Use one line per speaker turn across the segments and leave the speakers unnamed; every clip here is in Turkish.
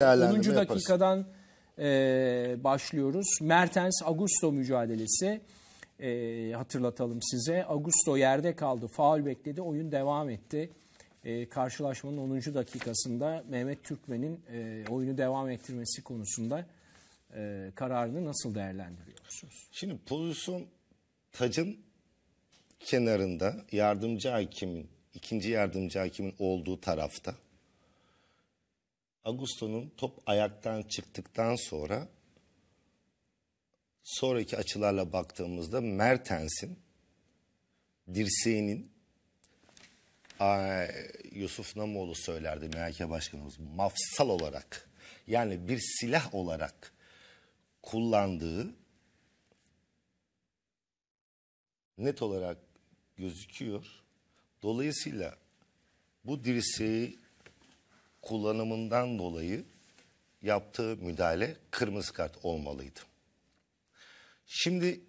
10. dakikadan
e, başlıyoruz. Mertens Augusto mücadelesi e, hatırlatalım size. Augusto yerde kaldı, faul bekledi, oyun devam etti. E, karşılaşmanın 10. dakikasında Mehmet Türkmen'in e, oyunu devam ettirmesi konusunda e, kararını nasıl değerlendiriyorsunuz? Şimdi
pozisyon tacın kenarında yardımcı hakimin, ikinci yardımcı hakimin olduğu tarafta Augusto'nun top ayaktan çıktıktan sonra sonraki açılarla baktığımızda Mertens'in dirseğinin Ay, Yusuf Namoğlu söylerdi MHK Başkanımız mafsal olarak yani bir silah olarak kullandığı net olarak gözüküyor. Dolayısıyla bu dirseği kullanımından dolayı yaptığı müdahale kırmızı kart olmalıydı. Şimdi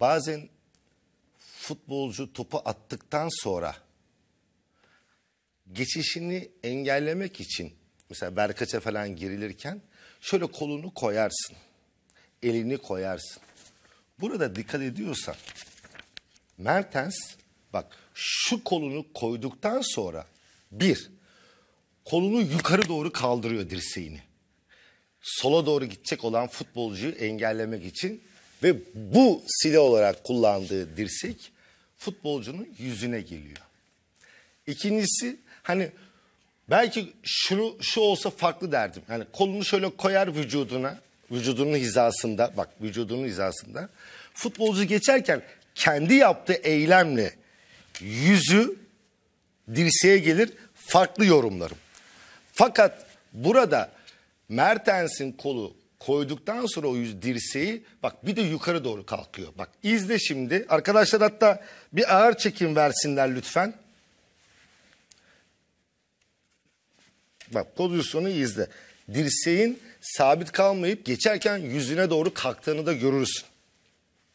bazen futbolcu topu attıktan sonra geçişini engellemek için mesela Berkaç'a falan girilirken şöyle kolunu koyarsın. Elini koyarsın. Burada dikkat ediyorsan Mertens bak şu kolunu koyduktan sonra bir kolunu yukarı doğru kaldırıyor dirseğini. Sola doğru gidecek olan futbolcuyu engellemek için ve bu silah olarak kullandığı dirsek futbolcunun yüzüne geliyor. İkincisi hani belki şunu şu olsa farklı derdim. Hani kolunu şöyle koyar vücuduna, vücudunun hizasında bak vücudunun hizasında. Futbolcu geçerken kendi yaptığı eylemle yüzü dirseğe gelir farklı yorumlarım. Fakat burada Mertens'in kolu koyduktan sonra o yüz dirseği bak bir de yukarı doğru kalkıyor. Bak izle şimdi. Arkadaşlar hatta bir ağır çekim versinler lütfen. Bak pozisyonu izle. Dirseğin sabit kalmayıp geçerken yüzüne doğru kalktığını da görürsün.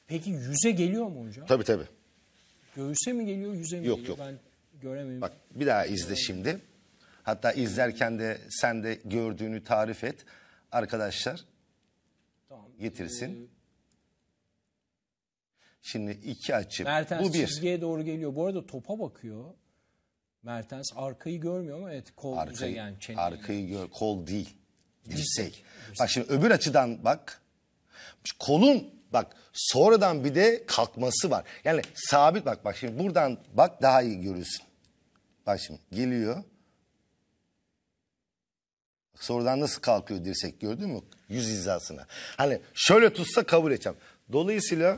Peki yüze geliyor mu hocam? Tabii tabii. Göğüse mi geliyor yüze mi yok, geliyor? Yok yok. Ben
göremiyorum. Bak bir daha izle şimdi. Hatta izlerken de sen de gördüğünü tarif et. Arkadaşlar
tamam. getirsin.
Ee, şimdi iki açı Mertens bu bir. çizgiye
doğru geliyor. Bu arada topa bakıyor. Mertens arkayı görmüyor mu? evet kol arkayı, yani çene.
Arkayı gör, kol değil. Dirsek. Bak şimdi öbür açıdan bak. Kolun bak sonradan bir de kalkması var. Yani sabit bak bak şimdi buradan bak daha iyi görüyorsun. Bak şimdi geliyor. Sorudan nasıl kalkıyor dirsek gördün mü? Yüz hizasına. Hani şöyle tutsa kabul edeceğim. Dolayısıyla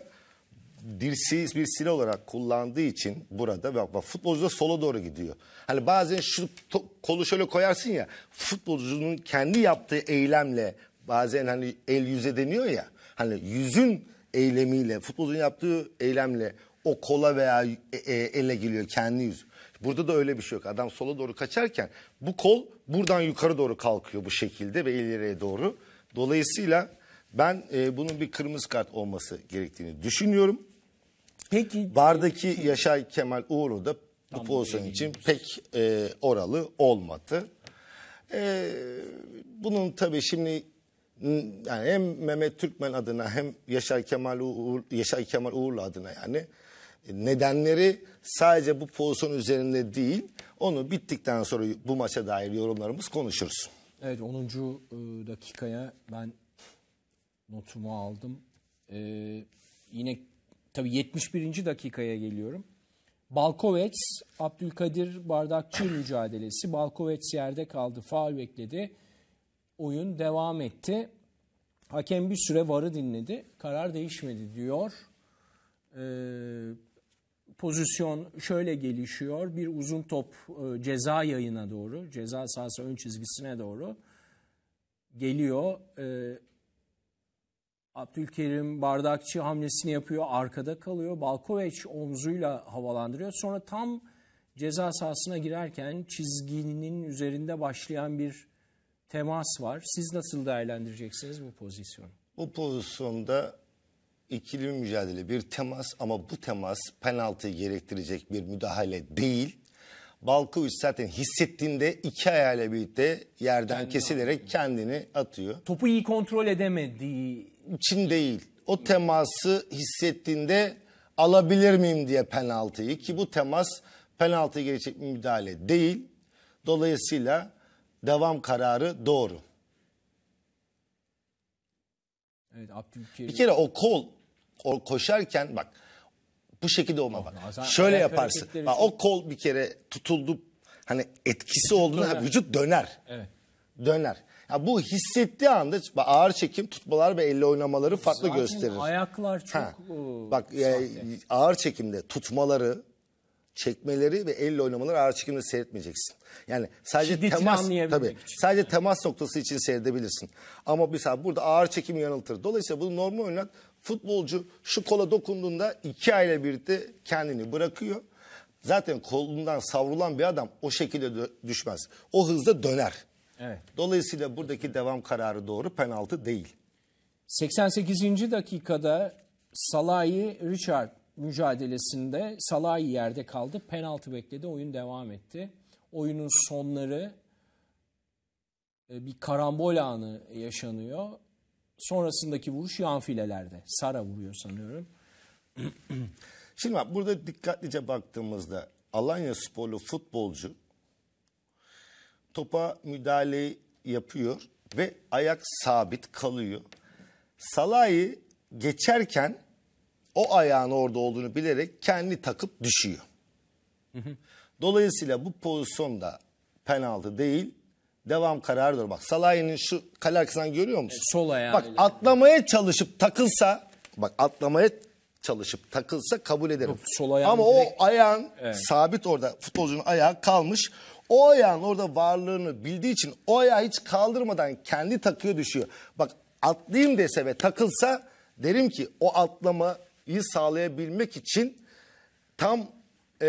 dirseği bir silah olarak kullandığı için burada bak, bak futbolcu da sola doğru gidiyor. Hani bazen şu to, kolu şöyle koyarsın ya futbolcunun kendi yaptığı eylemle bazen hani el yüze deniyor ya hani yüzün eylemiyle futbolcunun yaptığı eylemle o kola veya e, e, ele geliyor kendi yüz. Burada da öyle bir şey yok. Adam sola doğru kaçarken bu kol buradan yukarı doğru kalkıyor bu şekilde ve ileriye doğru. Dolayısıyla ben e, bunun bir kırmızı kart olması gerektiğini düşünüyorum. Peki. Bardaki Yaşar Kemal Uğurlu da bu pozisyon için pek e, oralı olmadı. E, bunun tabii şimdi yani hem Mehmet Türkmen adına hem Yaşar Kemal Uğur Yaşar Kemal Uğurlu adına yani nedenleri sadece bu pozisyon üzerinde değil onu bittikten sonra bu maça dair yorumlarımız konuşuruz.
Evet 10. E, dakikaya ben notumu aldım. Ee, yine tabii 71. dakikaya geliyorum. Balkovets, Abdülkadir Bardakçı mücadelesi. Balkovets yerde kaldı, faal bekledi. Oyun devam etti. Hakem bir süre varı dinledi. Karar değişmedi diyor. Ee, pozisyon şöyle gelişiyor. Bir uzun top e, ceza yayına doğru, ceza sahası ön çizgisine doğru geliyor. E, Abdülkerim bardakçı hamlesini yapıyor, arkada kalıyor. Balkoveç omzuyla havalandırıyor. Sonra tam ceza sahasına girerken çizginin üzerinde başlayan bir temas var. Siz nasıl değerlendireceksiniz bu pozisyonu?
Bu pozisyonda ikili bir mücadele, bir temas ama bu temas penaltı gerektirecek bir müdahale değil. Balkovic zaten hissettiğinde iki ayağıyla birlikte yerden Kendini kesilerek atıyor. kendini atıyor. Topu iyi kontrol edemediği için değil. O teması hissettiğinde alabilir miyim diye penaltıyı ki bu temas penaltı gelecek bir müdahale değil. Dolayısıyla devam kararı doğru.
Evet Abdülkerim. Bir kere
o kol koşarken bak bu şekilde olma bak.
Şöyle yaparsın. Bak, o
kol bir kere tutuldu hani etkisi vücut olduğunda döner. vücut döner. Evet. Döner. Ya bu hissettiği anda ağır çekim tutmalar ve elle oynamaları farklı Zaten gösterir.
ayaklar çok
ha. Bak e, e ağır çekimde tutmaları çekmeleri ve elle oynamaları ağır çekimle seyretmeyeceksin. Yani sadece Şiddetini temas tabii, için. sadece temas noktası için seyredebilirsin. Ama mesela burada ağır çekim yanıltır. Dolayısıyla bunu normal oynat futbolcu şu kola dokunduğunda iki aile birlikte kendini bırakıyor. Zaten kolundan savrulan bir adam o şekilde düşmez. O hızda döner. Evet. Dolayısıyla buradaki
devam kararı doğru penaltı değil. 88. dakikada Salah'ı Richard mücadelesinde Salah'ı yerde kaldı. Penaltı bekledi. Oyun devam etti. Oyunun sonları e, bir karambol anı yaşanıyor. Sonrasındaki vuruş yan Sara vuruyor sanıyorum. Şimdi bak burada dikkatlice baktığımızda Alanya sporlu
futbolcu topa müdahale yapıyor ve ayak sabit kalıyor. Salah'ı geçerken o ayağın orada olduğunu bilerek kendi takıp düşüyor. Dolayısıyla bu pozisyonda penaltı değil devam kararıdır. Bak Salah'ın şu kale arkasından görüyor musun? E, sol ayağı. Bak öyle. atlamaya çalışıp takılsa bak atlamaya çalışıp takılsa kabul ederim. Yok, sol Ama direkt... o ayağın evet. sabit orada futbolcunun ayağı kalmış. O ayağın orada varlığını bildiği için o ayağı hiç kaldırmadan kendi takıyor düşüyor. Bak atlayayım dese ve takılsa derim ki o atlama iyi sağlayabilmek için tam e,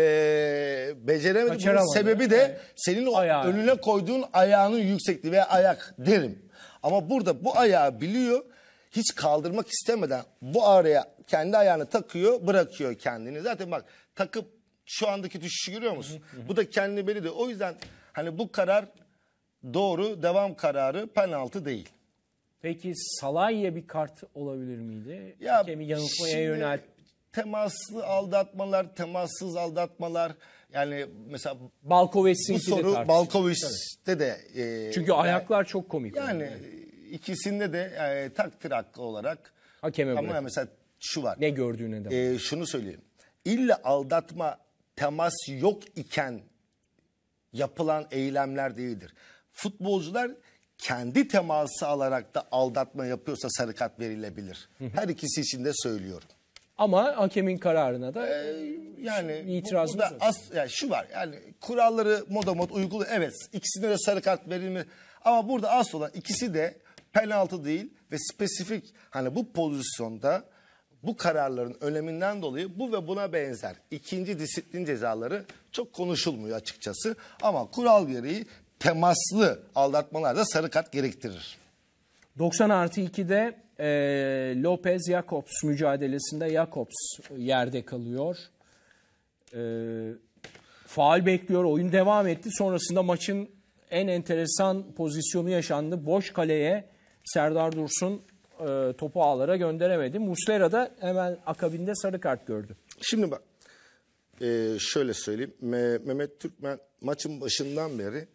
beceremedi. sebebi de yani. senin o Ayağı. önüne koyduğun ayağının yüksekliği veya ayak derim. Ama burada bu ayağı biliyor. Hiç kaldırmak istemeden bu araya kendi ayağını takıyor, bırakıyor kendini. Zaten bak takıp şu andaki düşüşü görüyor musun? bu da kendini belirliyor. O yüzden hani bu karar doğru, devam kararı penaltı değil. Peki salahiye bir kart olabilir miydi? Ya Hakemi yanıltmaya yönel. Temaslı aldatmalar, temassız aldatmalar yani mesela Balkoviç'in bu soru Balkoviç'te de e, Çünkü ayaklar
çok komik. Yani,
yani ikisinde de e, takdir hakkı olarak hakeme ama bırakın. mesela şu var. Ne gördüğüne de. E, şunu söyleyeyim. İlla aldatma temas yok iken yapılan eylemler değildir. Futbolcular kendi teması alarak da aldatma yapıyorsa sarı kart verilebilir. Her ikisi için de söylüyorum.
Ama hakemin kararına da ee, yani itirazımız bu, bu da as, yani şu var yani
kuralları moda mod uygulu evet ikisine de sarı kart verilme ama burada asıl olan ikisi de penaltı değil ve spesifik hani bu pozisyonda bu kararların öneminden dolayı bu ve buna benzer ikinci disiplin cezaları çok konuşulmuyor açıkçası. Ama kural gereği temaslı aldatmalarda sarı kart gerektirir.
90 artı 2'de e, Lopez Jacobs mücadelesinde Jacobs yerde kalıyor. E, faal bekliyor. Oyun devam etti. Sonrasında maçın en enteresan pozisyonu yaşandı. Boş kaleye Serdar Dursun e, topu ağlara gönderemedi. Muslera da hemen akabinde sarı kart gördü. Şimdi bak
e, şöyle söyleyeyim. Me Mehmet Türkmen maçın başından beri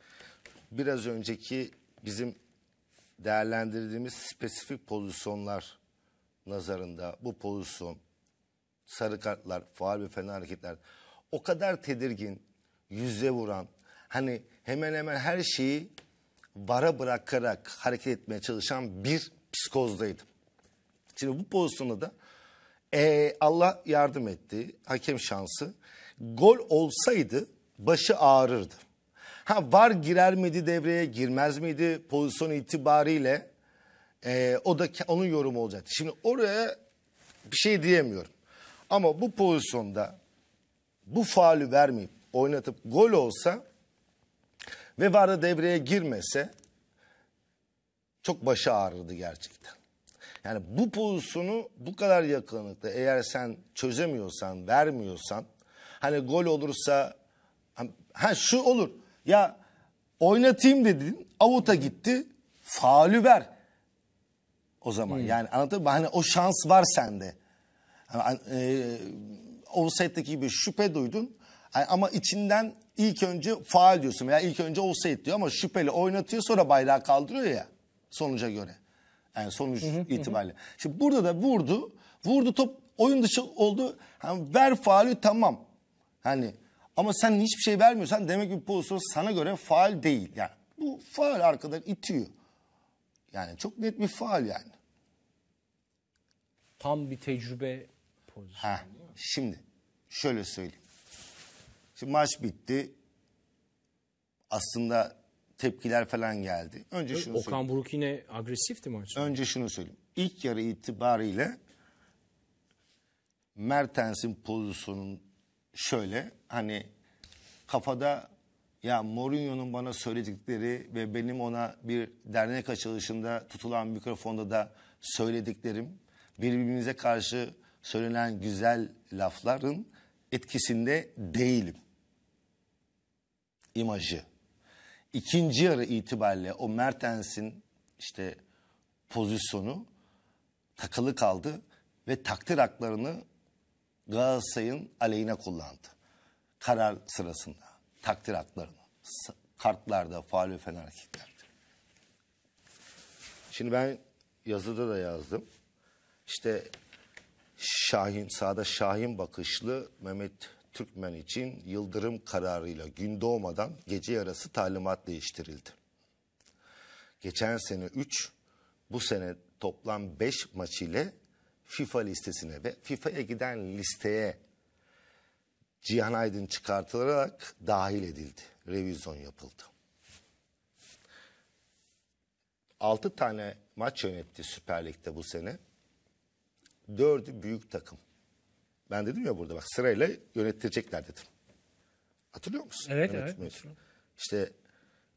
biraz önceki bizim değerlendirdiğimiz spesifik pozisyonlar nazarında bu pozisyon sarı kartlar, faal ve fena hareketler o kadar tedirgin, yüze vuran, hani hemen hemen her şeyi vara bırakarak hareket etmeye çalışan bir psikozdaydım. Şimdi bu pozisyonda da e, Allah yardım etti, hakem şansı. Gol olsaydı başı ağrırdı. Ha var girer miydi devreye girmez miydi pozisyon itibariyle e, o da onun yorumu olacak. Şimdi oraya bir şey diyemiyorum. Ama bu pozisyonda bu faulü vermeyip oynatıp gol olsa ve VAR'da devreye girmese çok başı ağrırdı gerçekten. Yani bu pozisyonu bu kadar yakınlıkta eğer sen çözemiyorsan, vermiyorsan hani gol olursa ha şu olur ya oynatayım dedin avuta gitti faulü ver. O zaman hmm. yani anladın mı? Hani o şans var sende. Yani, e, offside'deki gibi şüphe duydun yani ama içinden ilk önce faal diyorsun veya ilk önce offside diyor ama şüpheli oynatıyor sonra bayrağı kaldırıyor ya sonuca göre. Yani sonuç hı itibariyle. Hı. Şimdi burada da vurdu. Vurdu top oyun dışı oldu. Yani ver faali tamam. Hani ama sen hiçbir şey vermiyorsan demek ki pozisyon sana göre faal değil. Yani bu faal arkadan itiyor. Yani çok net bir faal yani.
Tam bir tecrübe
pozisyonu. Heh, şimdi şöyle söyleyeyim. Şimdi maç bitti. Aslında tepkiler falan geldi. Önce şunu Okan söyleyeyim. Buruk yine agresifti maçta. Önce şunu söyleyeyim. İlk yarı itibariyle Mertens'in pozisyonun şöyle hani kafada ya Mourinho'nun bana söyledikleri ve benim ona bir dernek açılışında tutulan mikrofonda da söylediklerim birbirimize karşı söylenen güzel lafların etkisinde değilim. İmajı. İkinci yarı itibariyle o Mertens'in işte pozisyonu takılı kaldı ve takdir haklarını Galatasaray'ın aleyhine kullandı. Karar sırasında takdir haklarını kartlarda faal ve fener Şimdi ben yazıda da yazdım. İşte Şahin, sağda Şahin bakışlı Mehmet Türkmen için yıldırım kararıyla gün doğmadan gece yarısı talimat değiştirildi. Geçen sene 3, bu sene toplam 5 maç ile FIFA listesine ve FIFA'ya giden listeye Cihan Aydın çıkartılarak dahil edildi. Revizyon yapıldı. 6 tane maç yönetti Süper Lig'de bu sene. 4'ü büyük takım. Ben dedim ya burada bak sırayla yönettirecekler dedim.
Hatırlıyor musun? Evet Yönetim
evet. Mevcut. İşte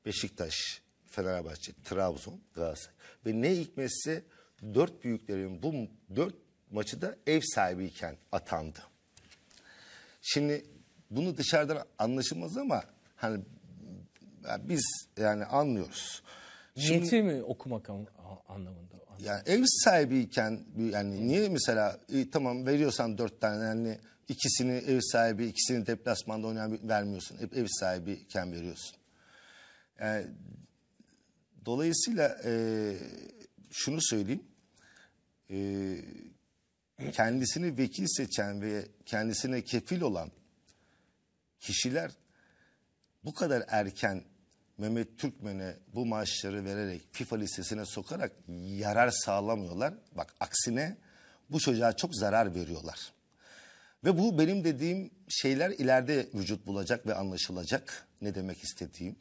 Beşiktaş, Fenerbahçe, Trabzon, Galatasaray. Ve ne hikmetse dört büyüklerin bu dört maçı da ev sahibiyken atandı. Şimdi bunu dışarıdan anlaşılmaz ama hani yani biz yani anlıyoruz. Şimdi, Niyeti
mi okumak anlamında? anlamında.
Yani ev sahibiyken yani niye mesela e, tamam veriyorsan dört tane yani ikisini ev sahibi ikisini deplasmanda oynayan vermiyorsun. Hep ev sahibiyken veriyorsun. Yani, e, dolayısıyla e, şunu söyleyeyim e, kendisini vekil seçen ve kendisine kefil olan kişiler bu kadar erken Mehmet Türkmen'e bu maaşları vererek FIFA listesine sokarak yarar sağlamıyorlar. Bak aksine bu çocuğa çok zarar veriyorlar. Ve bu benim dediğim şeyler ileride vücut bulacak ve anlaşılacak ne demek istediğim.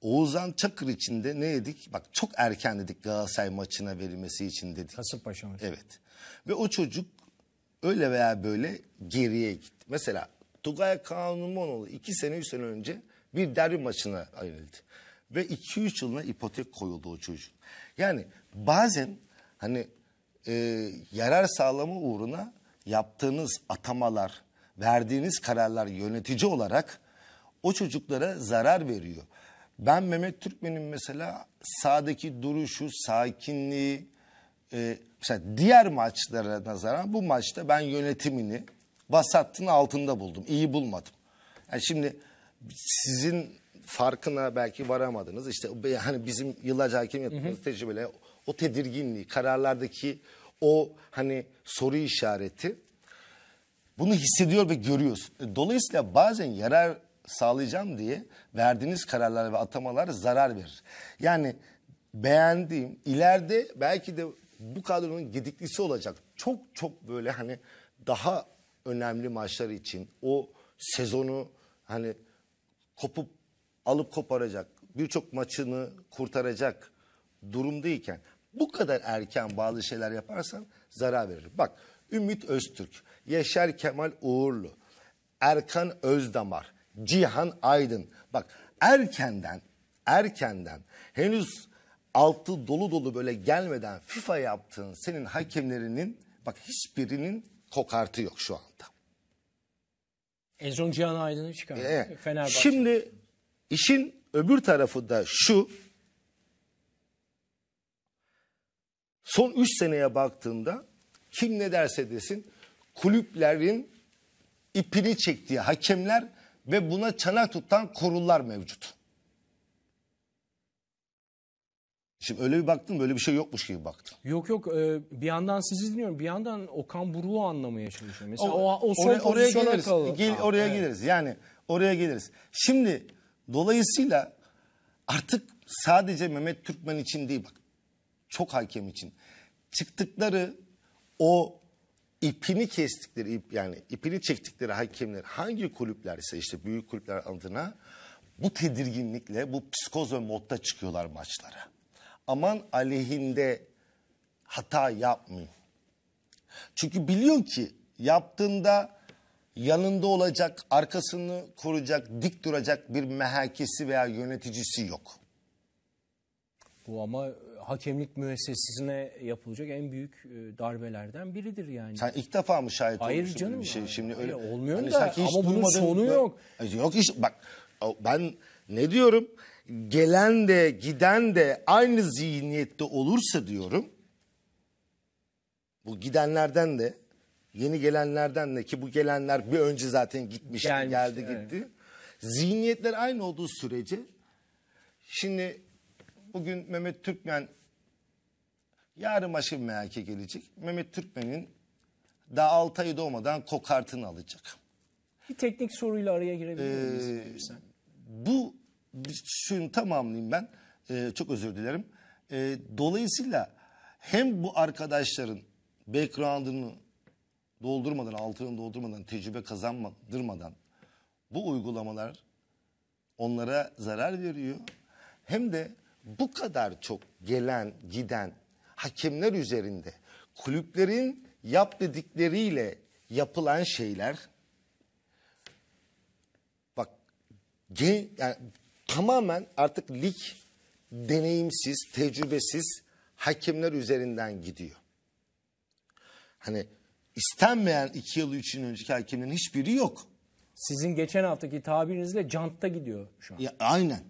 Oğuzhan Çakır için de ne dedik? Bak çok erken dedik Galatasaray maçına verilmesi için dedik. Kasımpaşa maçı. Evet. Ve o çocuk öyle veya böyle geriye gitti. Mesela Tugay Kanumonoğlu iki sene üç sene önce bir derbi maçına ayrıldı. Ve iki üç yılına ipotek koyuldu o çocuk. Yani bazen hani e, yarar sağlama uğruna yaptığınız atamalar, verdiğiniz kararlar yönetici olarak o çocuklara zarar veriyor. Ben Mehmet Türkmen'in mesela sağdaki duruşu, sakinliği, e, mesela diğer maçlara nazaran bu maçta ben yönetimini vasatın altında buldum. İyi bulmadım. Yani şimdi sizin farkına belki varamadınız. İşte hani bizim yıllarca hakim yaptığımız tecrübeyle o tedirginliği, kararlardaki o hani soru işareti bunu hissediyor ve görüyorsun. E, dolayısıyla bazen yarar sağlayacağım diye verdiğiniz kararlar ve atamalar zarar verir. Yani beğendiğim ileride belki de bu kadronun gediklisi olacak. Çok çok böyle hani daha önemli maçlar için o sezonu hani kopup alıp koparacak birçok maçını kurtaracak durumdayken bu kadar erken bazı şeyler yaparsan zarar verir. Bak Ümit Öztürk, Yaşar Kemal Uğurlu, Erkan Özdamar Cihan Aydın. Bak erkenden erkenden henüz altı dolu dolu böyle gelmeden FIFA yaptığın senin hakemlerinin bak hiçbirinin kokartı yok şu anda.
En son Cihan Aydın'ı çıkardı. Ee, Fenerbahçe.
Şimdi işin öbür tarafı da şu. Son 3 seneye baktığında kim ne derse desin kulüplerin ipini çektiği hakemler ve buna çanak tutan korullar mevcut. Şimdi öyle bir baktım
böyle bir şey yokmuş gibi baktım. Yok yok e, bir yandan sizi dinliyorum bir yandan Okan Buruk'u anlamaya çalışıyorum. Mesela o, o, o son oraya, oraya geliriz. Gel, Aa,
oraya evet. geliriz yani oraya geliriz. Şimdi dolayısıyla artık sadece Mehmet Türkmen için değil bak çok hakem için çıktıkları o ipini kestikleri ip, yani ipini çektikleri hakemler hangi kulüplerse işte büyük kulüpler adına bu tedirginlikle bu psikoz ve modda çıkıyorlar maçlara. Aman aleyhinde hata yapmayın. Çünkü biliyorsun ki yaptığında yanında olacak, arkasını koruyacak, dik duracak bir mehakesi veya yöneticisi yok.
Bu ama hakemlik müessesesine yapılacak en büyük e, darbelerden biridir yani. Sen ilk defa mı şahit Hayır olmuşsun canım, bir şey? Şimdi öyle, öyle olmuyor hani da sanki hiç ama bunun sonu mı?
yok. E, yok hiç bak ben ne diyorum? Gelen de giden de aynı zihniyette olursa diyorum. Bu gidenlerden de yeni gelenlerden de ki bu gelenler bir önce zaten gitmiş Gelmiş, geldi evet. gitti. Zihniyetler aynı olduğu sürece şimdi Bugün Mehmet Türkmen yarın başka bir merke gelecek. Mehmet Türkmen'in daha 6 ayı doğmadan kokartını alacak.
Bir teknik soruyla araya girebilir miyiz?
Ee, bu şunu tamamlayayım ben. Ee, çok özür dilerim. Ee, dolayısıyla hem bu arkadaşların background'ını doldurmadan, altını doldurmadan, tecrübe kazandırmadan bu uygulamalar onlara zarar veriyor. Hem de bu kadar çok gelen giden hakemler üzerinde kulüplerin yap dedikleriyle yapılan şeyler bak gen, yani, tamamen artık lig deneyimsiz, tecrübesiz hakemler üzerinden gidiyor. Hani istenmeyen iki yıl, üç yıl önceki hakemlerin hiçbiri yok. Sizin geçen haftaki tabirinizle cantta gidiyor şu an. Ya, aynen.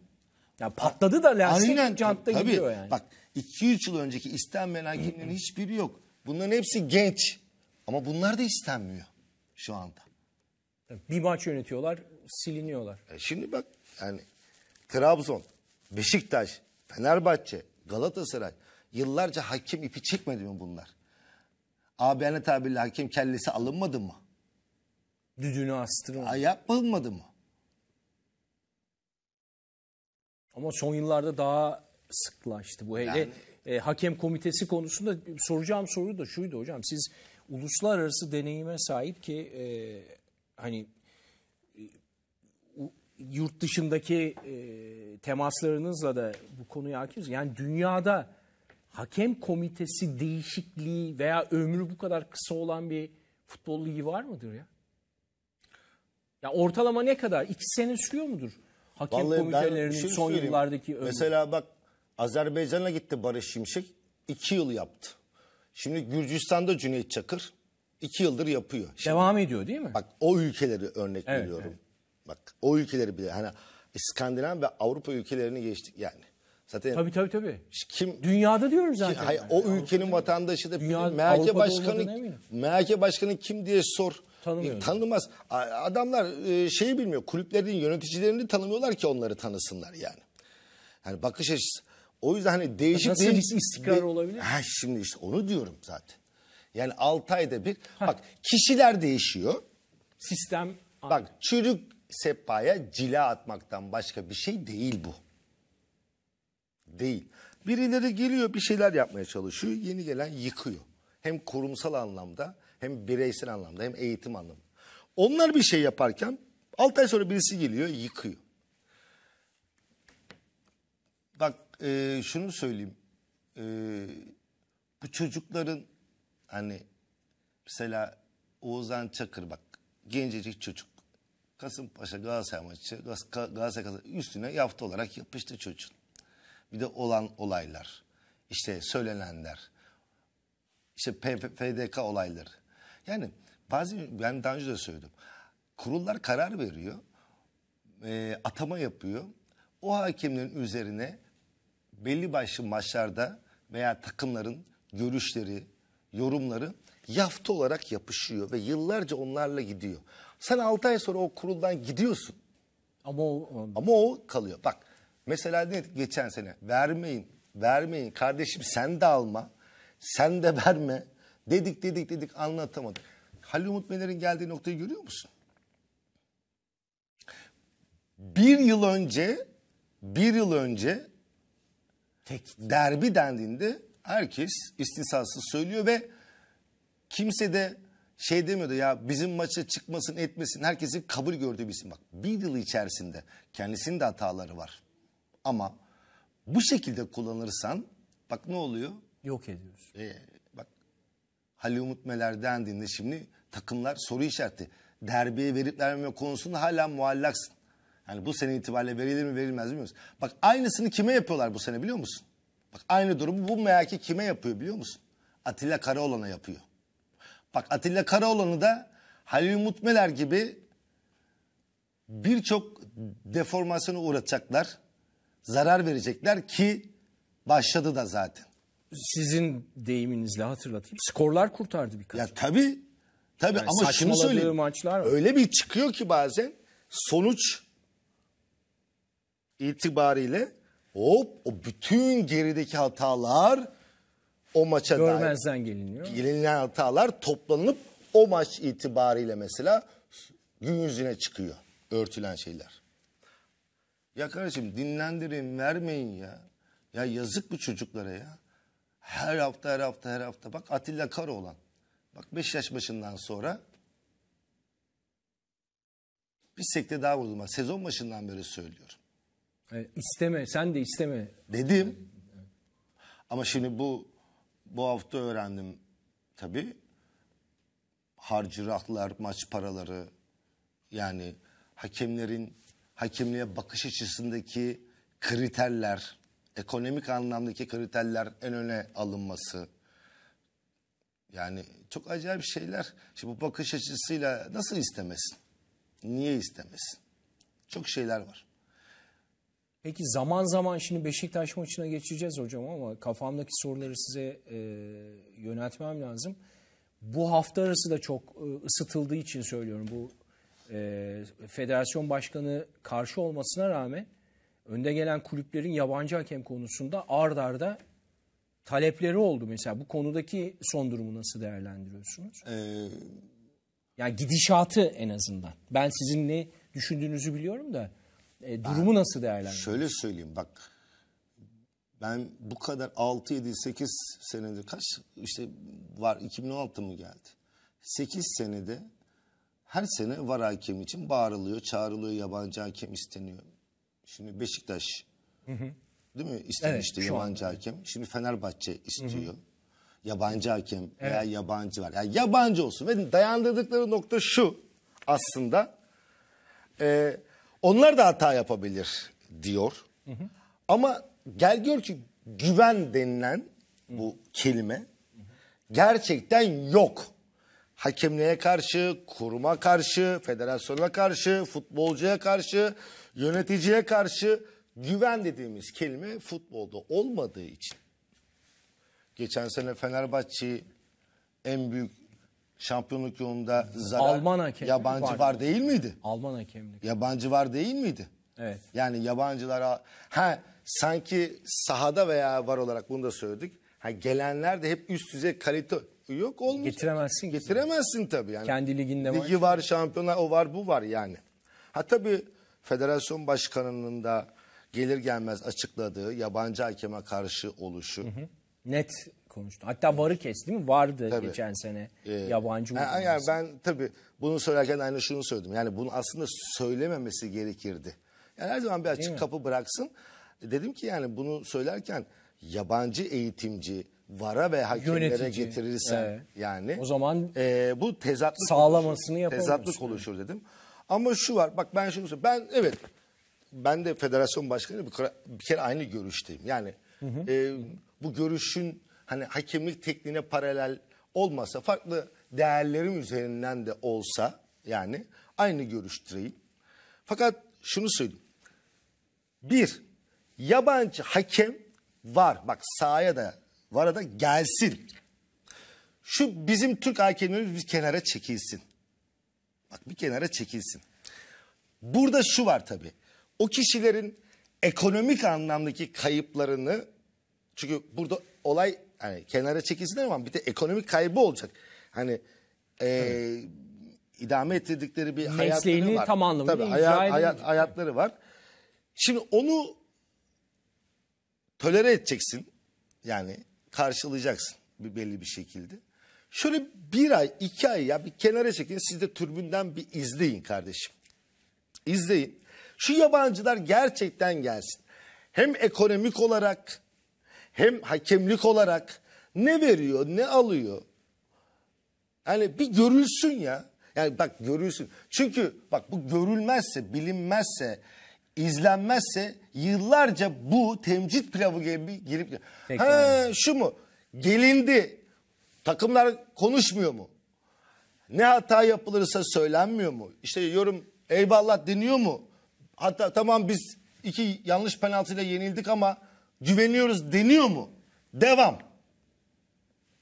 Ya patladı da lastik canta cantta gidiyor yani. Bak 2-3 yıl önceki istenmeyen hakimlerin hiçbiri yok. Bunların hepsi genç. Ama bunlar da istenmiyor şu anda. Bir maç yönetiyorlar, siliniyorlar. E şimdi bak yani Trabzon, Beşiktaş, Fenerbahçe, Galatasaray yıllarca hakim ipi çekmedi mi bunlar? ABN tabirle hakim kellesi alınmadı
mı? Düdüğünü astırmadı. Ya yapılmadı mı? Ama son yıllarda daha sıklaştı bu. Hele yani... e, hakem komitesi konusunda soracağım soru da şuydu hocam. Siz uluslararası deneyime sahip ki e, hani e, yurt dışındaki e, temaslarınızla da bu konuya hakimiz. Yani dünyada hakem komitesi değişikliği veya ömrü bu kadar kısa olan bir futbol ligi var mıdır ya? Ya ortalama ne kadar? İki sene sürüyor mudur? Hakim Vallahi komitelerinin şey son yıllardaki örneği. Mesela bak Azerbaycan'a gitti Barış Şimşek.
iki yıl yaptı. Şimdi Gürcistan'da Cüneyt Çakır iki yıldır yapıyor. Şimdi, Devam ediyor değil mi? Bak o ülkeleri örnek evet, veriyorum. Evet. Bak o ülkeleri bile hani İskandinav ve Avrupa ülkelerini geçtik yani. Zaten tabii
tabii tabii. Kim dünyada
diyorum zaten. Kim, hayır, yani. o ülkenin Avrupa vatandaşı da Dünya, MHK Avrupa'da başkanı MHK başkanı kim diye sor. Tanımıyor. E, tanımaz. Adamlar e, şeyi bilmiyor. Kulüplerin yöneticilerini tanımıyorlar ki onları tanısınlar yani. hani bakış açısı. O yüzden hani değişik Nasıl değişik bir istikrar olabilir? Ha, şimdi işte onu diyorum zaten. Yani 6 ayda bir. Ha. Bak kişiler değişiyor. Sistem. Bak çürük sepaya cila atmaktan başka bir şey değil bu. Değil. Birileri geliyor bir şeyler yapmaya çalışıyor. Yeni gelen yıkıyor. Hem kurumsal anlamda hem bireysel anlamda hem eğitim anlamında. Onlar bir şey yaparken 6 ay sonra birisi geliyor yıkıyor. Bak e, şunu söyleyeyim. E, bu çocukların hani mesela Oğuzhan Çakır bak gencecik çocuk. Kasımpaşa Galatasaray maçı Galatasaray üstüne yaptı olarak yapıştı çocuğun. Bir de olan olaylar işte söylenenler işte PFDK olayları. Yani bazı ben daha önce de söyledim. Kurullar karar veriyor. E, atama yapıyor. O hakemlerin üzerine belli başlı maçlarda veya takımların görüşleri, yorumları yafta olarak yapışıyor ve yıllarca onlarla gidiyor. Sen 6 ay sonra o kuruldan gidiyorsun. Ama o, o... Ama o kalıyor. Bak mesela ne geçen sene vermeyin, vermeyin kardeşim sen de alma, sen de verme. Dedik dedik dedik anlatamadık. Halil Umut Mener'in geldiği noktayı görüyor musun? Bir yıl önce, bir yıl önce Tek. derbi dendiğinde herkes istisnasız söylüyor ve kimse de şey demiyordu ya bizim maça çıkmasın etmesin herkesin kabul gördüğü bir isim. Bak bir yıl içerisinde kendisinin de hataları var. Ama bu şekilde kullanırsan bak ne oluyor? Yok ediyorsun. Ee, Halil Umut Meler dendiğinde şimdi takımlar soru işareti. Derbiye verip vermeme konusunda hala muallaksın. Yani bu sene itibariyle verilir mi verilmez mi Bak aynısını kime yapıyorlar bu sene biliyor musun? Bak aynı durumu bu meyaki kime yapıyor biliyor musun? Atilla Karaoğlan'a yapıyor. Bak Atilla Karaoğlan'ı da Halil Umut Meler gibi birçok deformasyona uğratacaklar. Zarar verecekler ki başladı da zaten sizin deyiminizle hatırlatayım. Skorlar kurtardı birkaç. Ya tabii. Tabii yani ama şunu söyleyeyim. Maçlar Öyle bir çıkıyor ki bazen sonuç itibariyle hop o bütün gerideki hatalar o maça Görmezden dair. geliniyor. Gelinen hatalar toplanıp o maç itibariyle mesela gün yüzüne çıkıyor örtülen şeyler. Ya kardeşim dinlendirin vermeyin ya. Ya yazık bu çocuklara ya. Her hafta her hafta her hafta. Bak Atilla olan Bak 5 yaş başından sonra bir sekte daha vurdum. Sezon başından beri söylüyorum. E, isteme sen de isteme. Dedim. Ama şimdi bu bu hafta öğrendim tabi Harcırahlar, maç paraları yani hakemlerin hakemliğe bakış açısındaki kriterler ekonomik anlamdaki kriterler en öne alınması. Yani çok acayip şeyler. Şimdi bu bakış açısıyla nasıl istemesin? Niye istemesin? Çok şeyler var.
Peki zaman zaman şimdi Beşiktaş maçına geçeceğiz hocam ama kafamdaki soruları size e, yöneltmem lazım. Bu hafta arası da çok e, ısıtıldığı için söylüyorum. Bu e, federasyon başkanı karşı olmasına rağmen önde gelen kulüplerin yabancı hakem konusunda ard arda talepleri oldu mesela. Bu konudaki son durumu nasıl değerlendiriyorsunuz? Ee, yani gidişatı en azından. Ben sizin ne düşündüğünüzü biliyorum da e, durumu nasıl değerlendiriyorsunuz?
Şöyle söyleyeyim bak. Ben bu kadar 6 7 8 senedir kaç işte var 2016 mı geldi? 8 senede her sene var hakem için bağırılıyor, çağrılıyor, yabancı hakem isteniyor. Şimdi Beşiktaş hı hı. değil mi istemişti evet, yabancı an. hakem. Şimdi Fenerbahçe istiyor. Hı hı. Yabancı hakem evet. veya yabancı var. Yani yabancı olsun. Ve dayandırdıkları nokta şu aslında. E, onlar da hata yapabilir diyor. Hı hı. Ama gel gör ki güven denilen bu kelime gerçekten yok hakemliğe karşı, kuruma karşı, federasyona karşı, futbolcuya karşı, yöneticiye karşı güven dediğimiz kelime futbolda olmadığı için geçen sene Fenerbahçe en büyük şampiyonluk yolunda zarar Alman hakemlik yabancı var, var değil miydi?
Alman hakemlik.
Yabancı var değil miydi? Evet. Yani yabancılara ha sanki sahada veya var olarak bunu da söyledik. Ha gelenler de hep üst düzey kalite yok olmuyor. Getiremezsin. Getiremezsin tabii yani. Kendi liginde var. Ligi var, şampiyonlar o var, bu var yani. Ha tabii federasyon başkanının da gelir gelmez açıkladığı yabancı hakeme karşı oluşu. Hı hı.
Net konuştu. Hatta varı kes değil mi? Vardı tabii. geçen sene ee, yabancı yani, yani ben
tabii bunu söylerken aynı şunu söyledim. Yani bunu aslında söylememesi gerekirdi. Yani her zaman bir açık değil kapı mi? bıraksın. E, dedim ki yani bunu söylerken yabancı eğitimci vara ve hakemlere Yönetici, getirirsen evet. yani o zaman e, bu tezatlık sağlamasını oluşur. Tezatlık oluşur dedim. Ama şu var bak ben şunu söyleyeyim. Ben evet ben de federasyon başkanı bir kere aynı görüşteyim. Yani hı hı. E, bu görüşün hani hakemlik tekniğine paralel olmasa farklı değerlerim üzerinden de olsa yani aynı görüşteyim. Fakat şunu söyleyeyim. Bir, yabancı hakem var. Bak sahaya da vara da gelsin. Şu bizim Türk hakemimiz bir kenara çekilsin. Bak bir kenara çekilsin. Burada şu var tabii. O kişilerin ekonomik anlamdaki kayıplarını çünkü burada olay hani kenara çekilsin ama bir de ekonomik kaybı olacak. Hani e, idame ettirdikleri bir Mesleğini hayatları var. tam anlamıyla hayat, edince. hayat, hayatları var. Şimdi onu tolere edeceksin. Yani karşılayacaksın bir belli bir şekilde. Şöyle bir ay, iki ay ya bir kenara çekin. Siz de türbünden bir izleyin kardeşim. İzleyin. Şu yabancılar gerçekten gelsin. Hem ekonomik olarak hem hakemlik olarak ne veriyor, ne alıyor? Yani bir görülsün ya. Yani bak görülsün. Çünkü bak bu görülmezse, bilinmezse, izlenmezse yıllarca bu temcit pilavı gibi girip... Ha şu mu? Gelindi Takımlar konuşmuyor mu? Ne hata yapılırsa söylenmiyor mu? İşte yorum eyvallah deniyor mu? Hatta tamam biz iki yanlış penaltıyla yenildik ama güveniyoruz deniyor mu? Devam.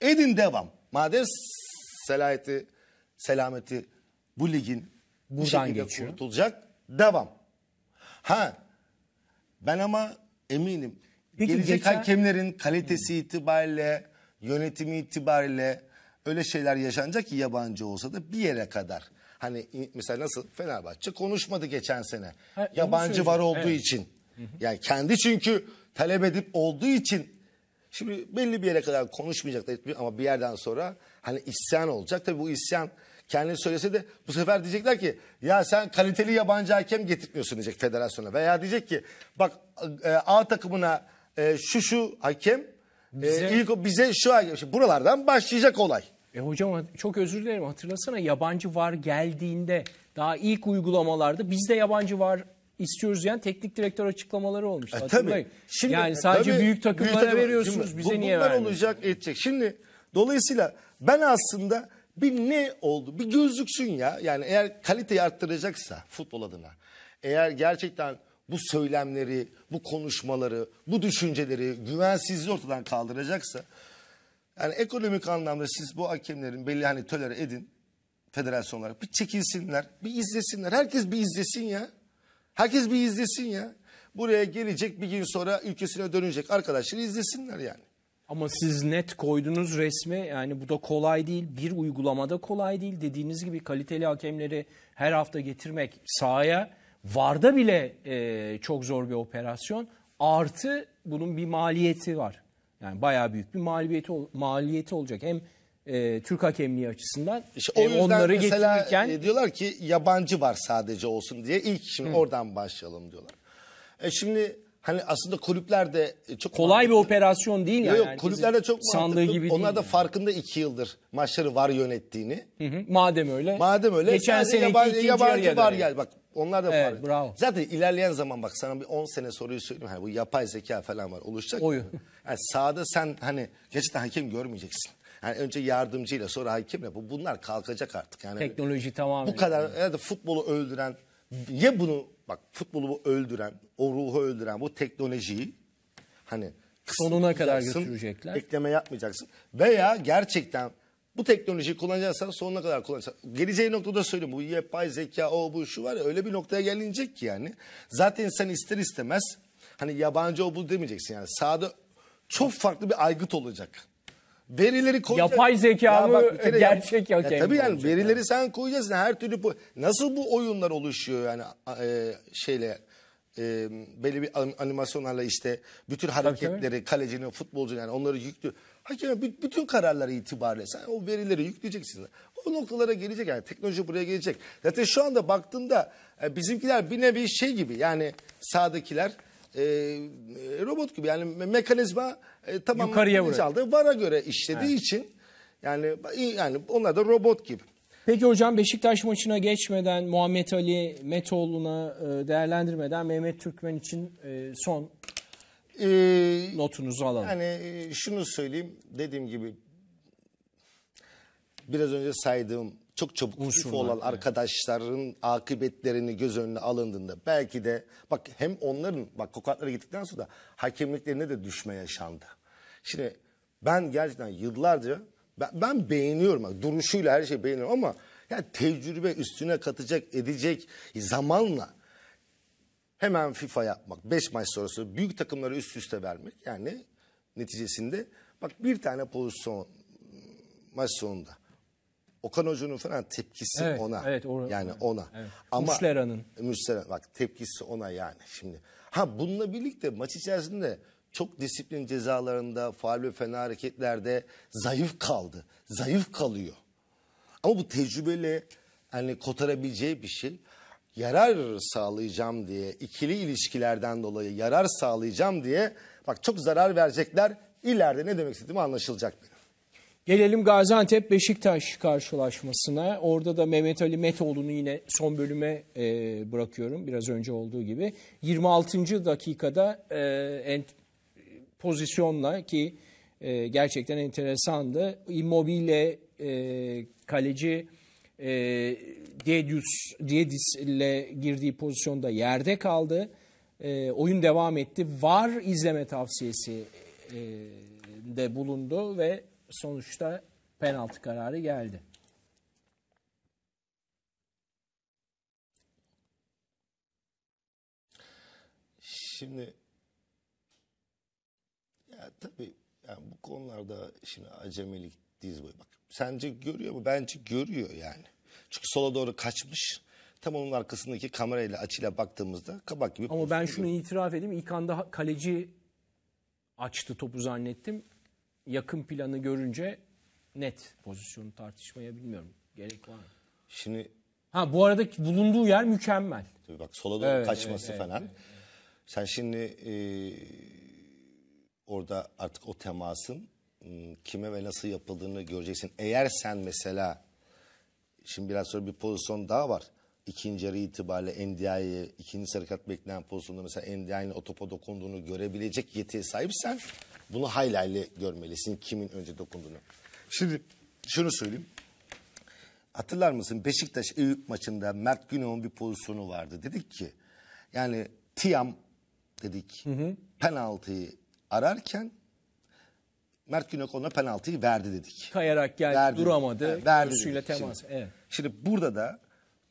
Edin devam. Madem selayeti, selameti bu ligin buradan bu geçiyor. kurtulacak. Devam. Ha ben ama eminim Peki gelecek geçen... hakemlerin kalitesi itibariyle yönetimi itibariyle öyle şeyler yaşanacak ki yabancı olsa da bir yere kadar. Hani mesela nasıl Fenerbahçe konuşmadı geçen sene. Ha, yabancı var olduğu evet. için. Yani kendi çünkü talep edip olduğu için şimdi belli bir yere kadar konuşmayacaklar ama bir yerden sonra hani isyan olacak. Tabii bu isyan kendini söylese de bu sefer diyecekler ki ya sen kaliteli yabancı hakem getirmiyorsun diyecek federasyona veya diyecek ki bak e, A takımına e, şu şu hakem bize... E, ilk
bize şu an buralardan başlayacak olay. E hocam çok özür dilerim hatırlasana yabancı var geldiğinde daha ilk uygulamalarda biz de yabancı var istiyoruz yani teknik direktör açıklamaları olmuş. E, tabii. Şimdi, yani sadece tabii, büyük takımlara büyük takım, veriyorsunuz şimdi, bize bu, niye vermiyorsunuz?
olacak edecek. Şimdi dolayısıyla ben aslında bir ne oldu bir gözlüksün ya yani eğer kaliteyi arttıracaksa futbol adına eğer gerçekten bu söylemleri, bu konuşmaları, bu düşünceleri güvensizliği ortadan kaldıracaksa yani ekonomik anlamda siz bu hakemlerin belli hani tölere edin federasyon olarak bir çekilsinler, bir izlesinler. Herkes bir izlesin ya. Herkes bir izlesin ya. Buraya gelecek bir gün sonra ülkesine dönecek arkadaşları izlesinler yani.
Ama siz net koydunuz resmi yani bu da kolay değil. Bir uygulamada kolay değil. Dediğiniz gibi kaliteli hakemleri her hafta getirmek sahaya Varda bile e, çok zor bir operasyon. Artı bunun bir maliyeti var. Yani bayağı büyük bir maliyeti maliyeti olacak. Hem e, Türk hakemliği açısından işte o yüzden onları mesela getirirken...
E, diyorlar ki yabancı var sadece olsun diye ilk şimdi Hı. oradan başlayalım diyorlar. E şimdi hani aslında kulüpler de e, çok kolay mantıklı. bir operasyon değil yani. Yok, kulüpler de çok sandığı mantıklı. gibi. Onlar da yani. farkında iki yıldır maçları var yönettiğini. Hı hı. Madem öyle. Madem öyle. Geçen sene yabancı, yabancı var yani. gel bak onlar da evet, Bravo. Zaten ilerleyen zaman bak sana bir 10 sene soruyu söyleyeyim. Hani bu yapay zeka falan var oluşacak. Oyun. Yani sahada sen hani gerçekten hakem görmeyeceksin. Yani önce yardımcıyla sonra hakimle bu bunlar kalkacak artık. Yani teknoloji
tamamen. Bu kadar
ya da futbolu öldüren ya bunu bak futbolu öldüren, o ruhu öldüren bu teknolojiyi hani sonuna kadar götürecekler. Ekleme yapmayacaksın veya gerçekten bu teknolojiyi kullanacaksan sonuna kadar kullanacaksın. Geleceği noktada söyleyeyim Bu yapay zeka o bu şu var ya öyle bir noktaya gelinecek ki yani. Zaten sen ister istemez hani yabancı o bu demeyeceksin yani. Sahada çok farklı bir aygıt olacak. Verileri koyacak. Yapay zeka ya mı kere, gerçek ya, ya tabii yani verileri yani. sen koyacaksın. Her türlü bu nasıl bu oyunlar oluşuyor yani e, şeyle e, belli bir animasyonlarla işte bütün hareketleri, tabii, kalecinin, futbolcunun yani onları yüklü Hakemin bütün kararları itibariyle sen o verileri yükleyeceksin. O noktalara gelecek yani teknoloji buraya gelecek. Zaten şu anda baktığında e, bizimkiler bir nevi şey gibi yani sağdakiler e, e robot gibi yani mekanizma e, tamamen aldı Vara göre işlediği evet. için yani yani onlar da robot gibi.
Peki hocam Beşiktaş maçına geçmeden Muhammed Ali Metoğlu'na e, değerlendirmeden Mehmet Türkmen için son ee,
Notunuzu alalım. Yani e, şunu söyleyeyim dediğim gibi biraz önce saydığım çok çabuk Unsurlar, olan evet. arkadaşların akıbetlerini göz önüne alındığında belki de bak hem onların bak kokatlara gittikten sonra da hakemliklerine de düşme yaşandı. Şimdi ben gerçekten yıllarca ben, ben beğeniyorum bak duruşuyla her şeyi beğeniyorum ama yani tecrübe üstüne katacak edecek zamanla hemen FIFA yapmak. beş maç sonrası büyük takımları üst üste vermek. Yani neticesinde bak bir tane pozisyon maç sonunda. Okan Hoca'nın falan tepkisi evet, ona. Evet, or- yani ona. Evet. Ama Muslera'nın. Muslera bak tepkisi ona yani şimdi. Ha bununla birlikte maç içerisinde çok disiplin cezalarında, faal ve fena hareketlerde zayıf kaldı. Zayıf kalıyor. Ama bu tecrübeli yani kotarabileceği bir şey yarar sağlayacağım diye, ikili ilişkilerden dolayı yarar sağlayacağım diye bak çok zarar verecekler. İleride ne demek istediğimi
anlaşılacak benim. Gelelim Gaziantep Beşiktaş karşılaşmasına. Orada da Mehmet Ali Metoğlu'nu yine son bölüme e, bırakıyorum. Biraz önce olduğu gibi 26. dakikada e, en, pozisyonla ki e, gerçekten enteresandı. Immobile e, kaleci e, Diedius, Diedis ile girdiği pozisyonda yerde kaldı. E, oyun devam etti. Var izleme tavsiyesi e, de bulundu ve sonuçta penaltı kararı geldi.
Şimdi ya tabii yani bu konularda şimdi acemilik diz boyu bak. Sence görüyor mu? Bence görüyor yani. Çünkü sola doğru kaçmış. Tam onun arkasındaki kamerayla açıyla baktığımızda kabak gibi. Ama ben
şunu görüyorum. itiraf edeyim. İlk anda kaleci açtı topu zannettim. Yakın planı görünce net pozisyonu tartışmaya bilmiyorum. Gerek var mı? Şimdi Ha bu arada bulunduğu yer mükemmel. Tabii bak sola doğru evet, kaçması evet, falan. Evet, evet.
Sen şimdi e, orada artık o temasın ıı, kime ve nasıl yapıldığını göreceksin. Eğer sen mesela Şimdi biraz sonra bir pozisyon daha var. İkinci yarı itibariyle NDI'ye ikinci sarı kart bekleyen pozisyonda mesela NDI'nin o topa dokunduğunu görebilecek yetiye sahipsen bunu haylayla görmelisin kimin önce dokunduğunu. Şimdi şunu söyleyeyim. Hatırlar mısın Beşiktaş Eyüp maçında Mert Günok'un bir pozisyonu vardı. Dedik ki yani Tiam dedik hı hı. penaltıyı ararken Mert Günok ona penaltıyı verdi dedik.
Kayarak geldi, verdi, duramadı. Yani verdi Göğsüyle temas. Şimdi, evet.
şimdi burada da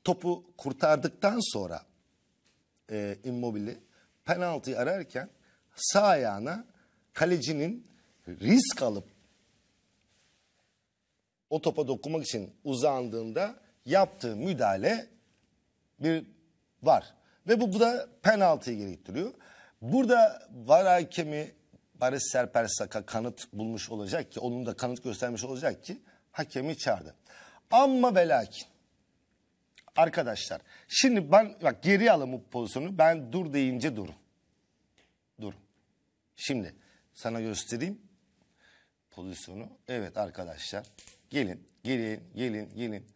topu kurtardıktan sonra e, Immobile penaltıyı ararken sağ ayağına kalecinin risk alıp o topa dokunmak için uzandığında yaptığı müdahale bir var. Ve bu, bu da penaltıyı gerektiriyor. Burada var hakemi Paris Serpersak'a kanıt bulmuş olacak ki onun da kanıt göstermiş olacak ki hakemi çağırdı. Ama ve lakin arkadaşlar şimdi ben bak geri alın bu pozisyonu ben dur deyince durun. Durun. Şimdi sana göstereyim pozisyonu. Evet arkadaşlar gelin gelin gelin gelin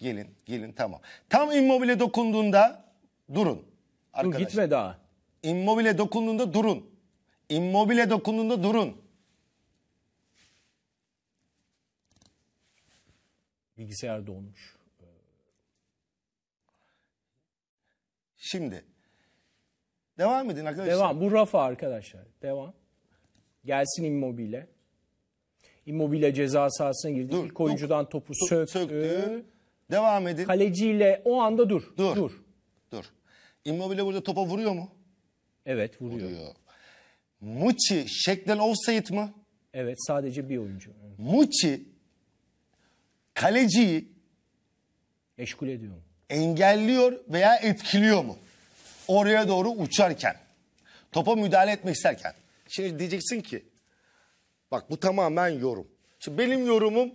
gelin gelin tamam. Tam immobile dokunduğunda durun. Arkadaşlar. Dur gitme daha. İmmobile dokunduğunda durun immobile dokunduğunda durun.
Bilgisayar donmuş. Şimdi devam edin arkadaşlar. Devam. Bu rafa arkadaşlar. Devam. Gelsin immobile. Immobile ceza sahasına girdi. Dur, İlk oyuncudan dur, topu dur, söktü. söktü. Devam edin. Kaleciyle o anda dur. Dur. Dur. dur. Immobile burada topa vuruyor mu?
Evet vuruyor. vuruyor. Muçi şeklen offside mı? Evet sadece bir oyuncu. Muçi kaleciyi Eşkul ediyor mu? engelliyor veya etkiliyor mu? Oraya doğru uçarken, topa müdahale etmek isterken. Şimdi diyeceksin ki, bak bu tamamen yorum. Şimdi benim yorumum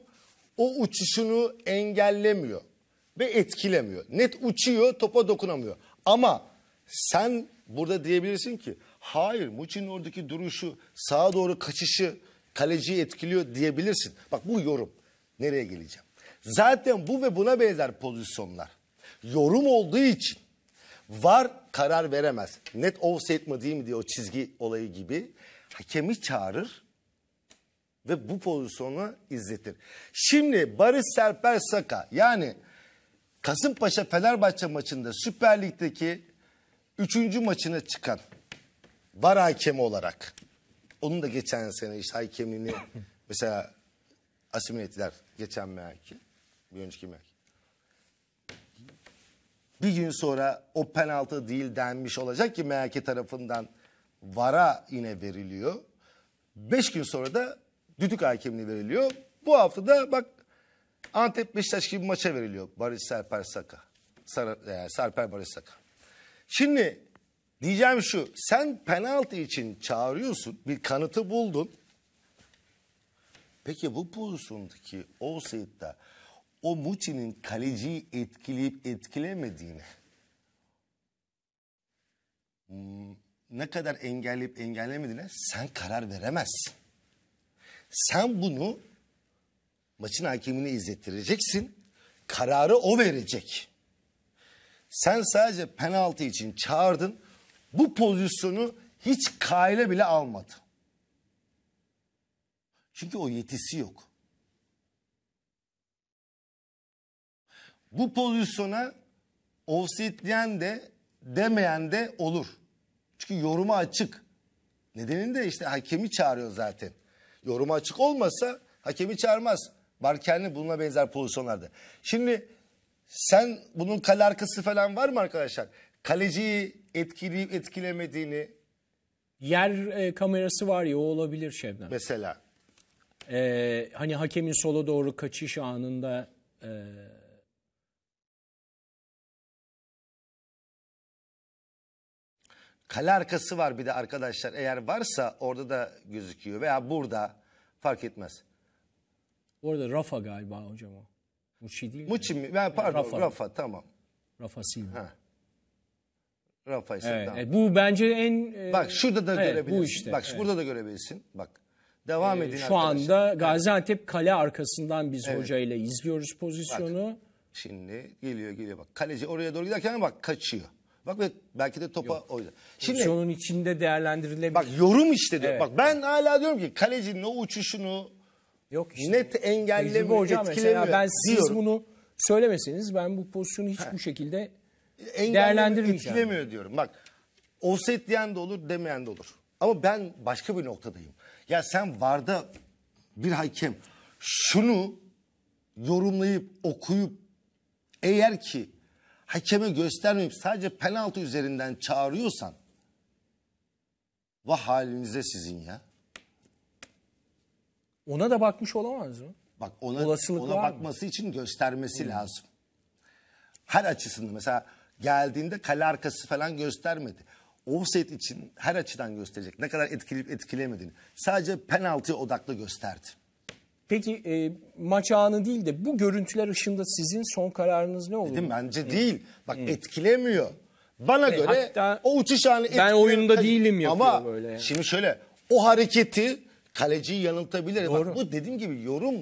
o uçuşunu engellemiyor ve etkilemiyor. Net uçuyor, topa dokunamıyor. Ama sen burada diyebilirsin ki Hayır Muçi'nin oradaki duruşu sağa doğru kaçışı kaleciyi etkiliyor diyebilirsin. Bak bu yorum nereye geleceğim. Zaten bu ve buna benzer pozisyonlar yorum olduğu için var karar veremez. Net offside mı değil mi diye o çizgi olayı gibi hakemi çağırır ve bu pozisyonu izletir. Şimdi Barış Serper Saka yani Kasımpaşa Fenerbahçe maçında Süper Lig'deki 3. maçına çıkan var hakemi olarak. Onun da geçen sene işte hakemini mesela asimile ettiler. Geçen mehaki. Bir önceki mehaki. Bir gün sonra o penaltı değil denmiş olacak ki mehaki tarafından vara yine veriliyor. Beş gün sonra da düdük hakemliği veriliyor. Bu hafta da bak Antep Beşiktaş gibi maça veriliyor. Barış Serper Saka. Sar, e, Serper Barış Saka. Şimdi Diyeceğim şu sen penaltı için çağırıyorsun bir kanıtı buldun. Peki bu pozisyondaki olsaydı da o Muçi'nin kaleciyi etkileyip etkilemediğini hmm, ne kadar engelleyip engellemediğine sen karar veremezsin. Sen bunu maçın hakemini izlettireceksin. Kararı o verecek. Sen sadece penaltı için çağırdın bu pozisyonu hiç Kyle bile almadı. Çünkü o yetisi yok. Bu pozisyona offside diyen de demeyen de olur. Çünkü yoruma açık. Nedenin de işte hakemi çağırıyor zaten. Yoruma açık olmasa hakemi çağırmaz. Var Barkenli bununla benzer pozisyonlarda. Şimdi sen bunun kale arkası falan var mı arkadaşlar? Kaleciyi etkileyip etkilemediğini.
Yer e, kamerası var ya o olabilir Şebnem. Mesela. Ee, hani hakemin sola doğru kaçış anında e, Kale arkası
var bir de arkadaşlar. Eğer varsa orada da gözüküyor veya burada fark etmez.
bu Rafa galiba hocam o. Muçi değil mi? Muçi mi? Ben pardon Rafa, Rafa tamam. Rafa Silva. Rafa ise evet, bu bence en... E, Bak şurada da evet, görebilirsin. Bu işte, Bak evet. burada
da görebilirsin. Bak
devam ee, edin Şu arkadaşlar. anda Gaziantep kale arkasından biz evet. hocayla izliyoruz pozisyonu. Bak,
şimdi geliyor geliyor bak. Kaleci oraya doğru giderken bak kaçıyor. Bak ve belki de topa o yüzden. Şimdi onun içinde değerlendirilebilir. Bak yorum işte diyor. Evet. Bak ben hala diyorum ki kalecinin o uçuşunu Yok işte. net engellemiyor, etkilemiyor. Ben siz diyorum.
bunu söylemeseniz ben bu pozisyonu hiç ha. bu şekilde engellemek etkilemiyor
yani. diyorum. Bak
offset diyen de
olur demeyen de olur. Ama ben başka bir noktadayım. Ya sen Varda bir hakem şunu yorumlayıp okuyup eğer ki hakeme göstermeyip sadece penaltı üzerinden çağırıyorsan vah halinize sizin ya.
Ona da bakmış olamaz mı?
Bak ona, ona bakması mı? için göstermesi Hı. Hmm. lazım. Her açısından mesela geldiğinde kale arkası falan göstermedi. Offset için her açıdan gösterecek. Ne kadar etkileyip etkilemediğini. Sadece penaltıya odaklı gösterdi.
Peki e, maç anı değil de bu görüntüler ışığında sizin son kararınız ne olur? Dedim bence hmm. değil. Bak hmm. etkilemiyor. Bana e, göre hatta o uçuş anı Ben oyunda değilim yapıyor Ama böyle. Yani.
şimdi şöyle o hareketi kaleciyi yanıltabilir. Doğru. Bak bu dediğim gibi yorum.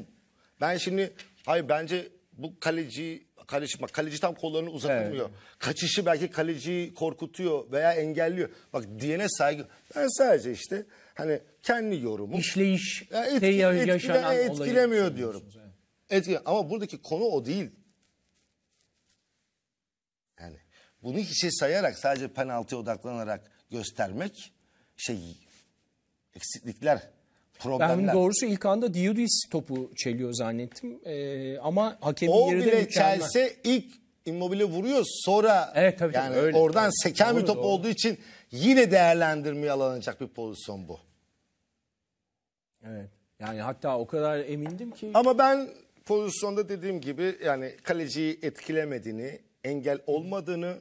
Ben şimdi hayır bence bu kaleci kaleci bak kaleci tam kollarını uzatamıyor. Evet. Kaçışı belki kaleciyi korkutuyor veya engelliyor. Bak diyene saygı. Ben sadece işte hani kendi yorumum. İşleyiş,
yani etki, etkilen, yaşanan etkilemiyor diyorum. Yani.
Etkile ama buradaki konu o değil. Yani bunu hiçe sayarak sadece penaltıya odaklanarak göstermek
şey eksiklikler problemler. Ben hani doğrusu ilk anda Diodis topu çeliyor zannettim. Ee, ama hakemin o yeri de bile mükemmel. ilk
immobile vuruyor sonra evet, tabii, yani tabii, öyle, oradan tabii. seken doğru, bir top doğru. olduğu için yine değerlendirmeye alınacak bir pozisyon bu. Evet. Yani hatta o kadar emindim ki. Ama ben pozisyonda dediğim gibi yani kaleciyi etkilemediğini, engel olmadığını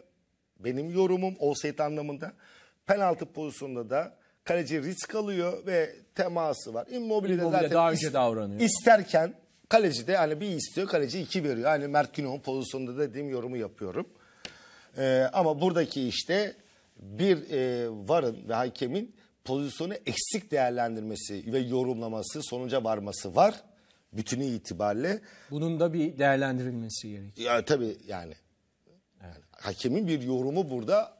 benim yorumum olsaydı anlamında penaltı pozisyonunda da Kaleci risk alıyor ve teması var. Immobile, Immobile zaten daha önce davranıyor. isterken kaleci de hani bir istiyor kaleci iki veriyor. Hani Mert Günok'un pozisyonunda dediğim yorumu yapıyorum. Ee, ama buradaki işte bir e, varın ve hakemin pozisyonu eksik değerlendirmesi ve yorumlaması sonuca varması var. Bütünü itibariyle. Bunun da bir değerlendirilmesi gerekiyor. Ya, tabii yani. Evet. Hakemin bir yorumu burada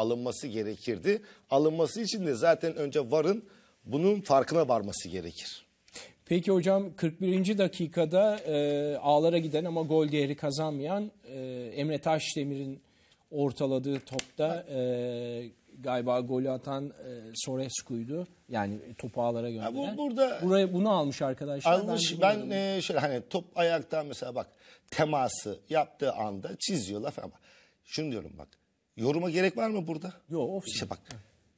alınması gerekirdi. Alınması için de zaten önce varın bunun farkına varması gerekir.
Peki hocam 41. dakikada e, ağlara giden ama gol değeri kazanmayan e, Emre Taşdemir'in ortaladığı topta e, galiba golü atan e, Sorescu'ydu. Yani topu ağlara gönderen. bu, burada Buraya bunu almış arkadaşlar. Almış ben, ben
e, şöyle hani top ayaktan mesela bak teması yaptığı anda çiziyorlar falan. Şunu diyorum bak. Yoruma gerek var mı burada? Yok offside. İşte bak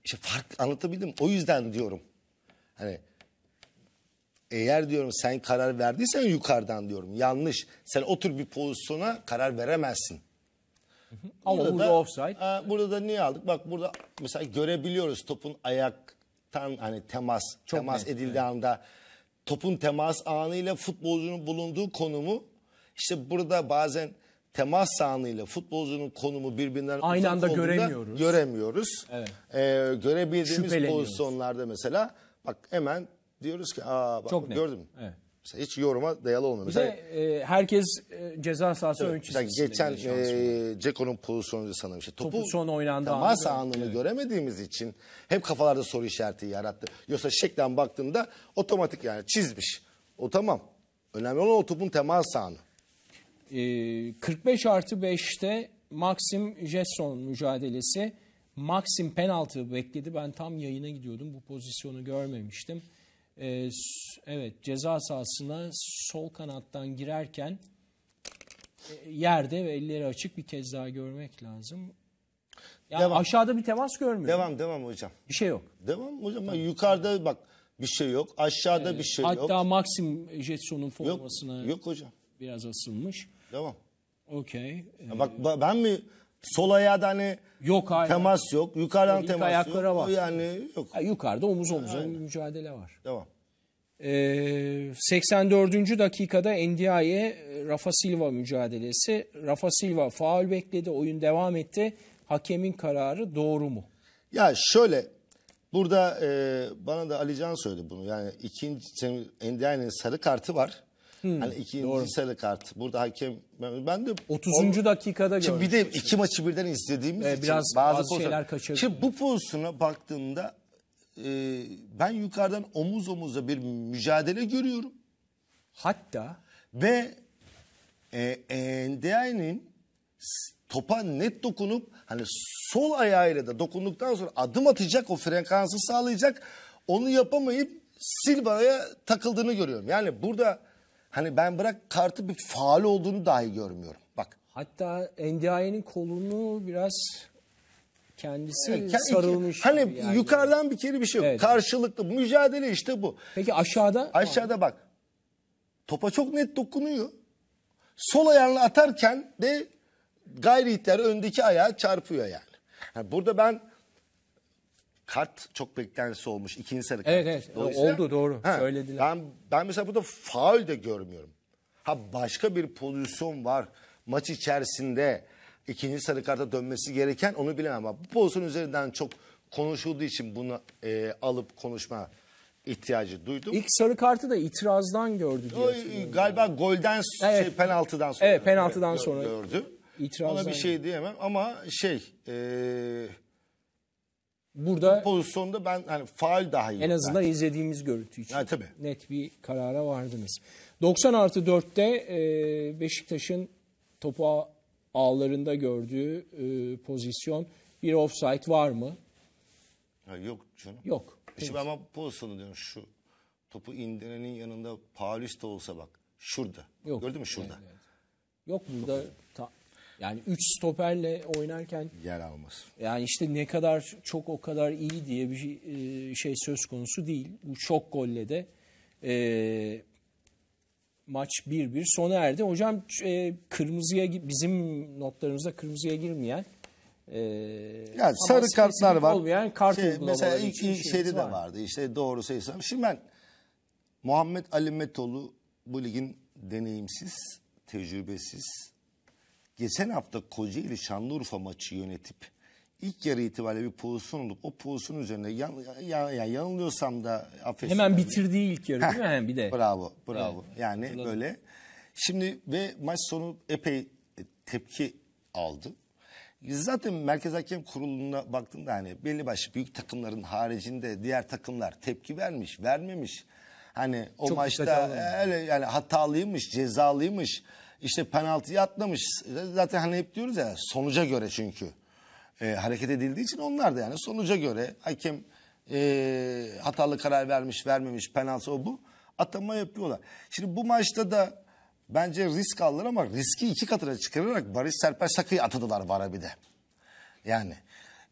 işte fark anlatabildim. O yüzden diyorum. Hani eğer diyorum sen karar verdiysen yukarıdan diyorum. Yanlış. Sen o tür bir pozisyona karar veremezsin. Ama burada, burada offside. E, burada da niye aldık? Bak burada mesela görebiliyoruz topun ayaktan hani temas Çok temas net, edildiği evet. anda topun temas anıyla futbolcunun bulunduğu konumu işte burada bazen temas sahanıyla futbolcunun konumu birbirinden aynı anda göremiyoruz. Göremiyoruz. Evet. Ee, görebildiğimiz pozisyonlarda mesela bak hemen diyoruz ki aa bak Çok net. gördüm. Evet. Mesela hiç yoruma dayalı olmuyor. mesela,
de e, herkes e, ceza sahası evet, ön Geçen e,
Ceko'nun pozisyonunda sanırım. Işte, topu, topu son oynandığı temas anı, anını
evet. göremediğimiz için
hep kafalarda soru işareti yarattı. Yoksa şeklen baktığında otomatik yani çizmiş.
O tamam. Önemli olan o topun temas anı. E, ee, 45 artı 5'te Maxim Jesson mücadelesi. Maxim penaltı bekledi. Ben tam yayına gidiyordum. Bu pozisyonu görmemiştim. E, evet ceza sahasına sol kanattan girerken e, yerde ve elleri açık bir kez daha görmek lazım. Ya devam. aşağıda bir temas görmüyor. Devam devam hocam.
Bir şey yok. Devam hocam. Tamam. Yukarıda bak bir şey yok. Aşağıda evet. bir şey Hatta yok. Hatta
Maxim Jetson'un formasına yok, yok hocam. biraz asılmış. Devam. Okey.
Ee, bak ben mi sol ayağı hani yok hayır. temas yok. Yukarıdan İlk temas ayaklara yok. Var. Yani
yok. Ha, yukarıda omuz omuza Aynen. mücadele var. Devam. Ee, 84. dakikada Ndiaye e, Rafa Silva mücadelesi. Rafa Silva faul bekledi. Oyun devam etti. Hakemin kararı doğru mu? Ya
şöyle burada e, bana da Alican söyledi bunu. Yani ikinci Ndiaye'nin sarı kartı var. Hmm, hani ikinci doğru. sarı kart. Burada hakem ben de 30. On, dakikada gördüm. Şimdi bir de iki maçı birden izlediğimiz ee, için bazı, bazı şeyler kaçırdık. Şimdi bu pozisyona baktığımda e, ben yukarıdan omuz omuza bir mücadele görüyorum. Hatta ve e, e, NDI'nin topa net dokunup hani sol ayağıyla da dokunduktan sonra adım atacak o frekansı sağlayacak onu yapamayıp Silva'ya takıldığını görüyorum. Yani burada Hani ben bırak kartı bir faal olduğunu dahi görmüyorum. Bak. Hatta
NDI'nin kolunu biraz kendisi yani, sarılmış. Hani yani. yukarıdan bir kere bir şey yok. Evet. Karşılıklı mücadele işte bu. Peki aşağıda? Aşağıda bak.
Topa çok net dokunuyor. Sol ayağını atarken de gayri ihtiyar öndeki ayağa çarpıyor yani. yani burada ben kart çok beklentisi olmuş. ikinci sarı kart. Evet evet oldu doğru ha, söylediler. Ben, ben mesela burada faul de görmüyorum. Ha başka bir pozisyon var maç içerisinde ikinci sarı karta dönmesi gereken onu bilemem. Ama bu pozisyon üzerinden çok konuşulduğu için bunu e, alıp konuşma ihtiyacı duydum.
İlk sarı kartı da itirazdan gördü O, galiba golden evet. şey, penaltıdan sonra. Evet penaltıdan evet, sonra gördü. İtirazdan Ona bir şey
diyemem ama şey e, Burada
Bu pozisyonda ben hani faal daha iyi. En azından yani. izlediğimiz görüntü için yani, tabii. net bir karara vardınız. 90 artı 4'te e, Beşiktaş'ın topu ağlarında gördüğü e, pozisyon bir offside var mı?
Ya yok canım. Yok. Şimdi ama pozisyonu diyorum şu. Topu indirenin yanında Paulista olsa bak şurada.
Yok. Gördün mü şurada? Evet, evet. Yok burada. Yani 3 stoperle oynarken yer almaz. Yani işte ne kadar çok o kadar iyi diye bir e, şey, söz konusu değil. Bu şok golle de e, maç 1-1 sona erdi. Hocam e, kırmızıya bizim notlarımızda kırmızıya girmeyen e, yani sarı kartlar var. Olmayan kart şey, mesela ilk, ilk şeyde de vardı.
İşte doğru sayısam. Şimdi ben Muhammed Ali Metoğlu bu ligin deneyimsiz, tecrübesiz geçen hafta Kocaeli Şanlıurfa maçı yönetip ilk yarı itibariyle bir pozisyon olup o pozisyon üzerine yan, ya, ya, yanılıyorsam da affetsin. Hemen bitirdiği
ilk yarı değil mi? hemen bir de. Bravo,
bravo. Evet, yani hatırladım. böyle. Şimdi ve maç sonu epey e, tepki aldı. Zaten Merkez Hakem Kurulu'na baktığımda hani belli başlı büyük takımların haricinde diğer takımlar tepki vermiş, vermemiş. Hani o Çok maçta öyle yani hatalıymış, cezalıymış. İşte penaltıyı atlamış. Zaten hani hep diyoruz ya sonuca göre çünkü e, hareket edildiği için onlar da yani sonuca göre hakem e, hatalı karar vermiş vermemiş penaltı o bu atama yapıyorlar. Şimdi bu maçta da bence risk aldılar ama riski iki katına çıkararak Barış Serper Sakı'yı atadılar VAR'a bir de. Yani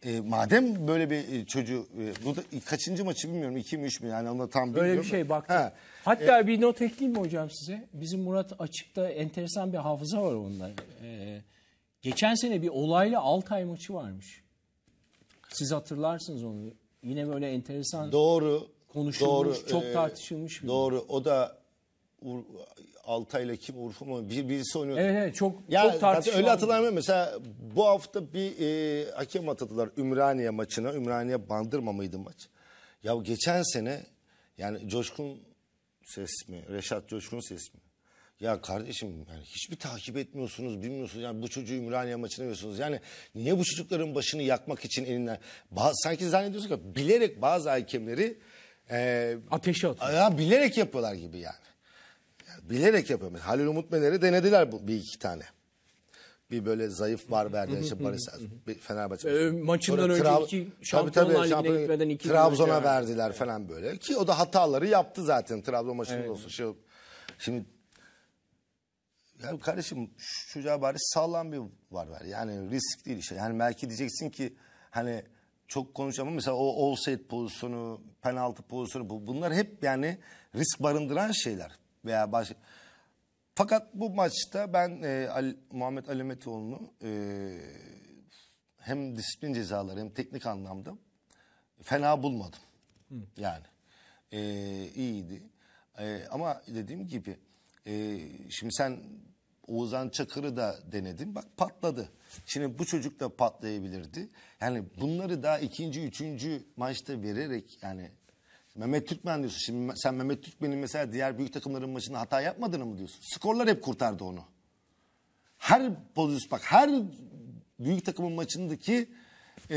e, madem böyle bir e, çocuğu e, bu da
kaçıncı maçı bilmiyorum iki mi üç mü
yani onu tam bilmiyorum. Böyle bir şey
baktım. Ha, Hatta ee, bir not ekleyeyim mi hocam size? Bizim Murat Açık'ta enteresan bir hafıza var onda. Ee, geçen sene bir olayla Altay maçı varmış. Siz hatırlarsınız onu. Yine böyle enteresan doğru, konuşulmuş, doğru, çok e,
tartışılmış bir Doğru. Maç. O da Ur, Altay'la kim Urfa mı bir birisi oynuyordu. Evet evet çok ya, çok tartışmalı. Öyle hatırlamıyorum mesela bu hafta bir e, hakem atadılar Ümraniye maçına. Ümraniye Bandırma mıydı maç? Ya geçen sene yani Coşkun ses mi? Reşat Coşkun ses mi? Ya kardeşim yani hiçbir takip etmiyorsunuz, bilmiyorsunuz. Yani bu çocuğu Ümraniye maçına veriyorsunuz. Yani niye bu çocukların başını yakmak için elinden... Bazı, sanki zannediyorsun ki bilerek bazı hakemleri... E, Ateşe atıyor. Ya, bilerek yapıyorlar gibi yani. yani bilerek yapıyorlar. Halil Umut Mener'i denediler bu, bir iki tane bir böyle zayıf var verdiği için Paris Fenerbahçe. E, maçından önceki Trab- şampiyonlar tabii, tabii, şampiyon, iki Trabzon'a önce. verdiler falan böyle. Ki o da hataları yaptı zaten Trabzon maçında evet. olsun. Şey, şimdi ya kardeşim şu çocuğa bari sağlam bir var ver. Yani risk değil işte. Yani belki diyeceksin ki hani çok konuşacağım mesela o offside pozisyonu, penaltı pozisyonu bu, bunlar hep yani risk barındıran şeyler veya başka fakat bu maçta ben e, Ali, Muhammed Ali e, hem disiplin cezaları hem teknik anlamda fena bulmadım. Hı. Yani e, iyiydi. E, ama dediğim gibi e, şimdi sen Oğuzhan Çakır'ı da denedin. Bak patladı. Şimdi bu çocuk da patlayabilirdi. Yani bunları daha ikinci, üçüncü maçta vererek yani Mehmet Türkmen diyorsun. Şimdi sen Mehmet Türkmen'in mesela diğer büyük takımların maçında hata yapmadığını mı diyorsun? Skorlar hep kurtardı onu. Her pozisyon bak her büyük takımın maçındaki e,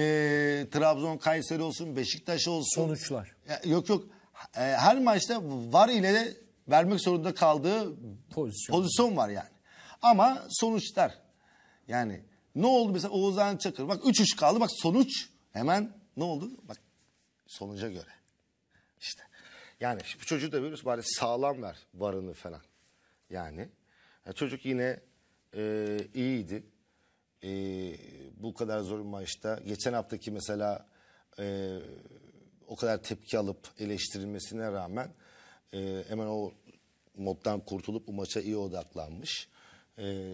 Trabzon, Kayseri olsun, Beşiktaş olsun. Sonuçlar. Ya, yok yok. E, her maçta var ile de vermek zorunda kaldığı pozisyon, pozisyon var yani. Ama sonuçlar yani ne oldu mesela Oğuzhan Çakır bak 3-3 kaldı bak sonuç hemen ne oldu bak sonuca göre. İşte yani bu çocuğu da biliyoruz bari sağlam ver varını falan. Yani ya e, çocuk yine e, iyiydi. E, bu kadar zor bir maçta. Geçen haftaki mesela e, o kadar tepki alıp eleştirilmesine rağmen e, hemen o moddan kurtulup bu maça iyi odaklanmış. E,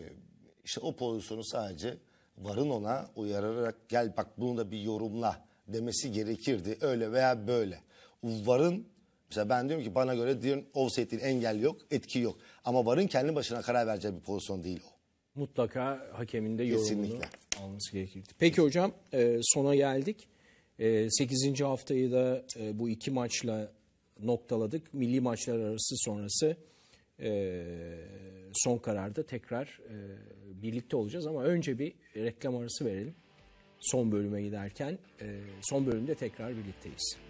işte o pozisyonu sadece varın ona uyararak gel bak bunu da bir yorumla demesi gerekirdi. Öyle veya böyle. VAR'ın mesela ben diyorum ki bana göre diyorum offside değil, engel yok, etki yok. Ama VAR'ın kendi başına karar vereceği bir pozisyon değil o.
Mutlaka hakemin de yorumunu alması gerekir. Peki hocam e, sona geldik. 8. E, haftayı da e, bu iki maçla noktaladık. Milli maçlar arası sonrası son kararda tekrar birlikte olacağız. Ama önce bir reklam arası verelim son bölüme giderken son bölümde tekrar birlikteyiz.